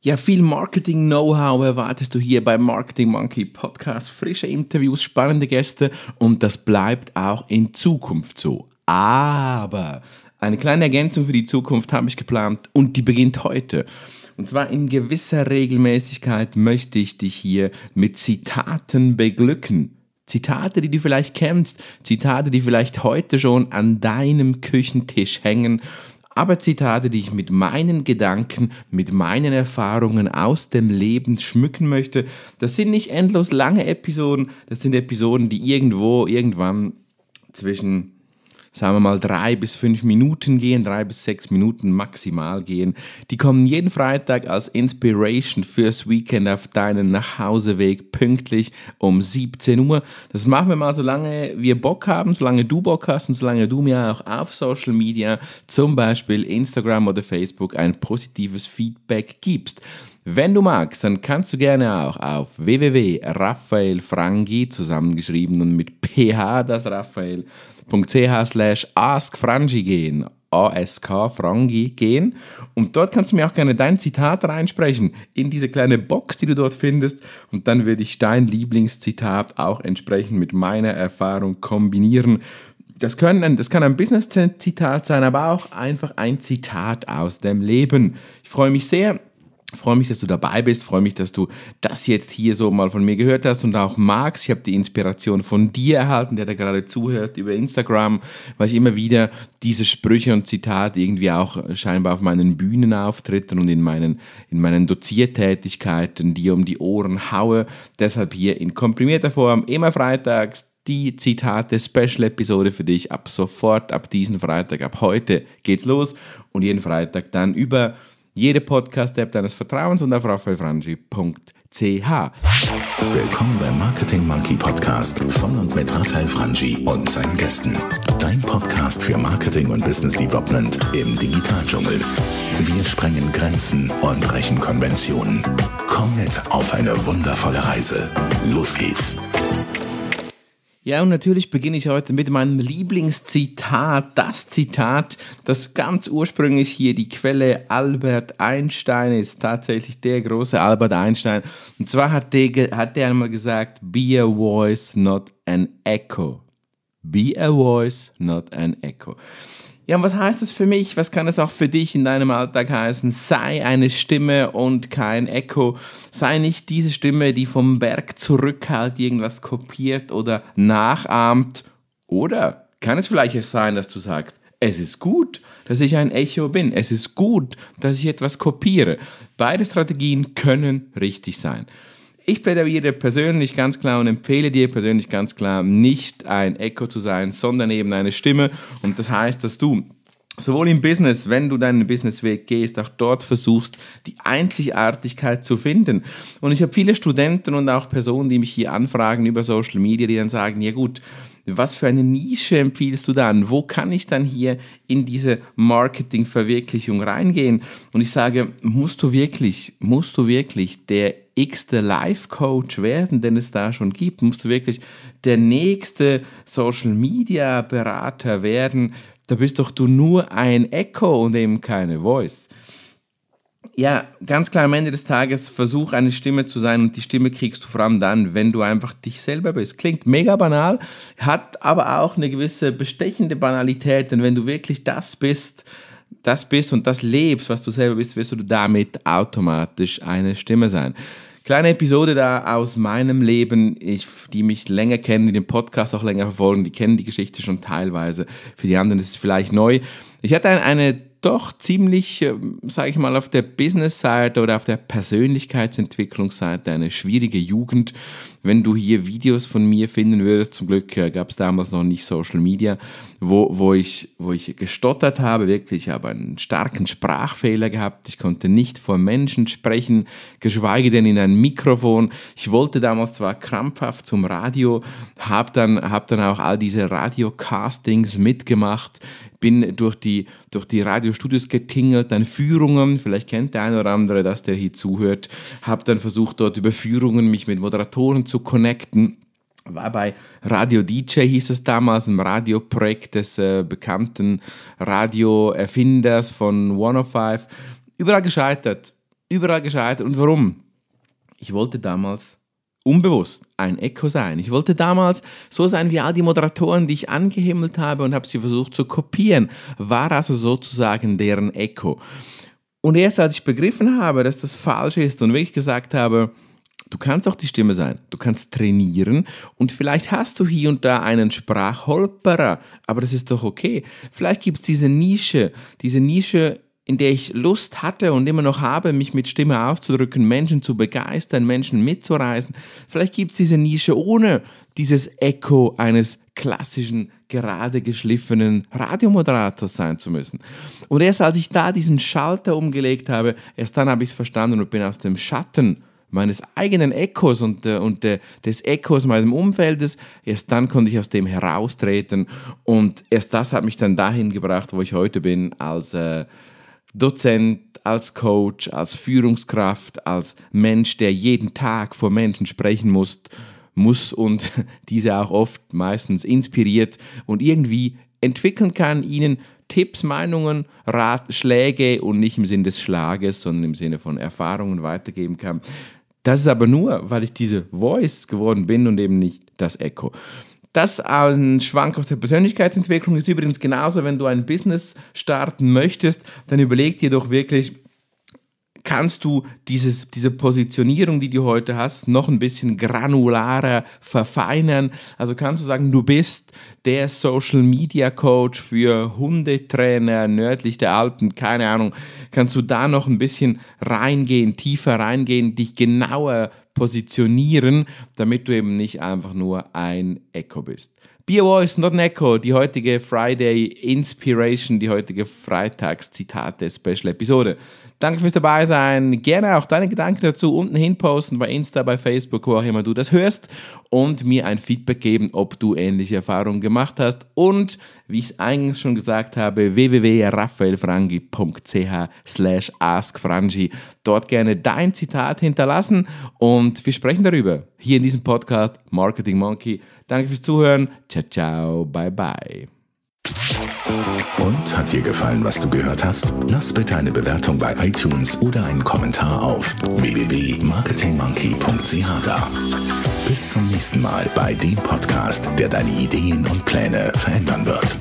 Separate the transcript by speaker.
Speaker 1: Ja, viel Marketing-Know-how erwartest du hier beim Marketing Monkey Podcast. Frische Interviews, spannende Gäste und das bleibt auch in Zukunft so. Aber eine kleine Ergänzung für die Zukunft habe ich geplant und die beginnt heute. Und zwar in gewisser Regelmäßigkeit möchte ich dich hier mit Zitaten beglücken. Zitate, die du vielleicht kennst, Zitate, die vielleicht heute schon an deinem Küchentisch hängen, aber Zitate, die ich mit meinen Gedanken, mit meinen Erfahrungen aus dem Leben schmücken möchte. Das sind nicht endlos lange Episoden, das sind Episoden, die irgendwo, irgendwann zwischen sagen wir mal, drei bis fünf Minuten gehen, drei bis sechs Minuten maximal gehen. Die kommen jeden Freitag als Inspiration fürs Weekend auf deinen Nachhauseweg pünktlich um 17 Uhr. Das machen wir mal, solange wir Bock haben, solange du Bock hast und solange du mir auch auf Social Media, zum Beispiel Instagram oder Facebook, ein positives Feedback gibst. Wenn du magst, dann kannst du gerne auch auf www.raphaelfrangi zusammengeschrieben und mit ph das Raphael slash askfrangi gehen. ASK Frangi gehen. Und dort kannst du mir auch gerne dein Zitat reinsprechen in diese kleine Box, die du dort findest. Und dann würde ich dein Lieblingszitat auch entsprechend mit meiner Erfahrung kombinieren. Das, können, das kann ein Business-Zitat sein, aber auch einfach ein Zitat aus dem Leben. Ich freue mich sehr, Freue mich, dass du dabei bist, freue mich, dass du das jetzt hier so mal von mir gehört hast und auch magst. Ich habe die Inspiration von dir erhalten, der da gerade zuhört über Instagram, weil ich immer wieder diese Sprüche und Zitate irgendwie auch scheinbar auf meinen Bühnenauftritten und in meinen, in meinen Doziertätigkeiten dir um die Ohren haue. Deshalb hier in komprimierter Form, immer freitags, die Zitate-Special-Episode für dich. Ab sofort, ab diesen Freitag, ab heute geht's los und jeden Freitag dann über jede Podcast-App deines Vertrauens und auf raphaelfrangi.ch. Willkommen beim Marketing Monkey Podcast von und mit Raphael Frangi und seinen Gästen. Dein Podcast für Marketing und Business Development im Digitaldschungel. Wir sprengen Grenzen und brechen Konventionen. Komm mit auf eine wundervolle Reise. Los geht's. Ja, und natürlich beginne ich heute mit meinem Lieblingszitat, das Zitat, das ganz ursprünglich hier die Quelle Albert Einstein ist, tatsächlich der große Albert Einstein. Und zwar hat der, hat der einmal gesagt, be a voice, not an echo. Be a voice, not an echo. Ja, und was heißt das für mich? Was kann es auch für dich in deinem Alltag heißen? Sei eine Stimme und kein Echo. Sei nicht diese Stimme, die vom Berg zurückhält, irgendwas kopiert oder nachahmt. Oder kann es vielleicht sein, dass du sagst, es ist gut, dass ich ein Echo bin. Es ist gut, dass ich etwas kopiere. Beide Strategien können richtig sein. Ich plädiere persönlich ganz klar und empfehle dir persönlich ganz klar, nicht ein Echo zu sein, sondern eben eine Stimme. Und das heißt, dass du sowohl im Business, wenn du deinen Businessweg gehst, auch dort versuchst, die Einzigartigkeit zu finden. Und ich habe viele Studenten und auch Personen, die mich hier anfragen über Social Media, die dann sagen, ja gut, was für eine Nische empfiehlst du dann? Wo kann ich dann hier in diese Marketing-Verwirklichung reingehen? Und ich sage, musst du wirklich, musst du wirklich der x-te Life-Coach werden, den es da schon gibt? Musst du wirklich der nächste Social-Media-Berater werden? Da bist doch du nur ein Echo und eben keine Voice ja, ganz klar am Ende des Tages versuch eine Stimme zu sein und die Stimme kriegst du vor allem dann, wenn du einfach dich selber bist. Klingt mega banal, hat aber auch eine gewisse bestechende Banalität, denn wenn du wirklich das bist, das bist und das lebst, was du selber bist, wirst du damit automatisch eine Stimme sein. Kleine Episode da aus meinem Leben, ich, die mich länger kennen, die den Podcast auch länger verfolgen, die kennen die Geschichte schon teilweise. Für die anderen ist es vielleicht neu. Ich hatte eine doch ziemlich, ähm, sage ich mal, auf der Business-Seite oder auf der Persönlichkeitsentwicklungsseite eine schwierige Jugend. Wenn du hier Videos von mir finden würdest, zum Glück äh, gab es damals noch nicht Social Media, wo, wo, ich, wo ich gestottert habe, wirklich, ich habe einen starken Sprachfehler gehabt, ich konnte nicht vor Menschen sprechen, geschweige denn in ein Mikrofon. Ich wollte damals zwar krampfhaft zum Radio, habe dann, hab dann auch all diese Radio-Castings mitgemacht, bin durch die, durch die Radiostudios getingelt, dann Führungen, vielleicht kennt der eine oder andere das, der hier zuhört, habe dann versucht, dort über Führungen mich mit Moderatoren zu connecten war bei Radio DJ, hieß es damals, im Radioprojekt des äh, bekannten Radioerfinders von 105. Überall gescheitert. Überall gescheitert. Und warum? Ich wollte damals unbewusst ein Echo sein. Ich wollte damals so sein wie all die Moderatoren, die ich angehimmelt habe und habe sie versucht zu kopieren, war also sozusagen deren Echo. Und erst als ich begriffen habe, dass das falsch ist und wirklich gesagt habe, du kannst auch die Stimme sein, du kannst trainieren und vielleicht hast du hier und da einen Sprachholperer, aber das ist doch okay. Vielleicht gibt es diese Nische, diese Nische in der ich Lust hatte und immer noch habe, mich mit Stimme auszudrücken, Menschen zu begeistern, Menschen mitzureißen. Vielleicht gibt es diese Nische ohne dieses Echo eines klassischen, gerade geschliffenen Radiomoderators sein zu müssen. Und erst als ich da diesen Schalter umgelegt habe, erst dann habe ich es verstanden und bin aus dem Schatten meines eigenen Echos und, äh, und äh, des Echos meines Umfeldes. Erst dann konnte ich aus dem heraustreten und erst das hat mich dann dahin gebracht, wo ich heute bin als äh, Dozent, als Coach, als Führungskraft, als Mensch, der jeden Tag vor Menschen sprechen muss, muss und diese auch oft meistens inspiriert und irgendwie entwickeln kann, ihnen Tipps, Meinungen, Ratschläge und nicht im Sinne des Schlages, sondern im Sinne von Erfahrungen weitergeben kann. Das ist aber nur, weil ich diese Voice geworden bin und eben nicht das Echo. Das ist ein Schwank aus der Persönlichkeitsentwicklung ist übrigens genauso, wenn du ein Business starten möchtest, dann überleg dir doch wirklich, kannst du dieses, diese Positionierung, die du heute hast, noch ein bisschen granularer verfeinern. Also kannst du sagen, du bist der Social Media Coach für Hundetrainer nördlich der Alpen, keine Ahnung. Kannst du da noch ein bisschen reingehen, tiefer reingehen, dich genauer positionieren, damit du eben nicht einfach nur ein Echo bist. Be a voice, not an echo. Die heutige Friday Inspiration, die heutige Freitags-Zitate-Special-Episode. Danke fürs dabei sein. Gerne auch deine Gedanken dazu unten hin posten bei Insta, bei Facebook, wo auch immer du das hörst und mir ein Feedback geben, ob du ähnliche Erfahrungen gemacht hast. Und wie ich es eingangs schon gesagt habe, www.raffaelfrangi.ch slash askfrangi. Dort gerne dein Zitat hinterlassen und und wir sprechen darüber hier in diesem Podcast Marketing Monkey. Danke fürs Zuhören. Ciao, ciao, bye, bye. Und hat dir gefallen, was du gehört hast? Lass bitte eine Bewertung bei iTunes oder einen Kommentar auf www.marketingmonkey.ch da. Bis zum nächsten Mal bei dem Podcast, der deine Ideen und Pläne verändern wird.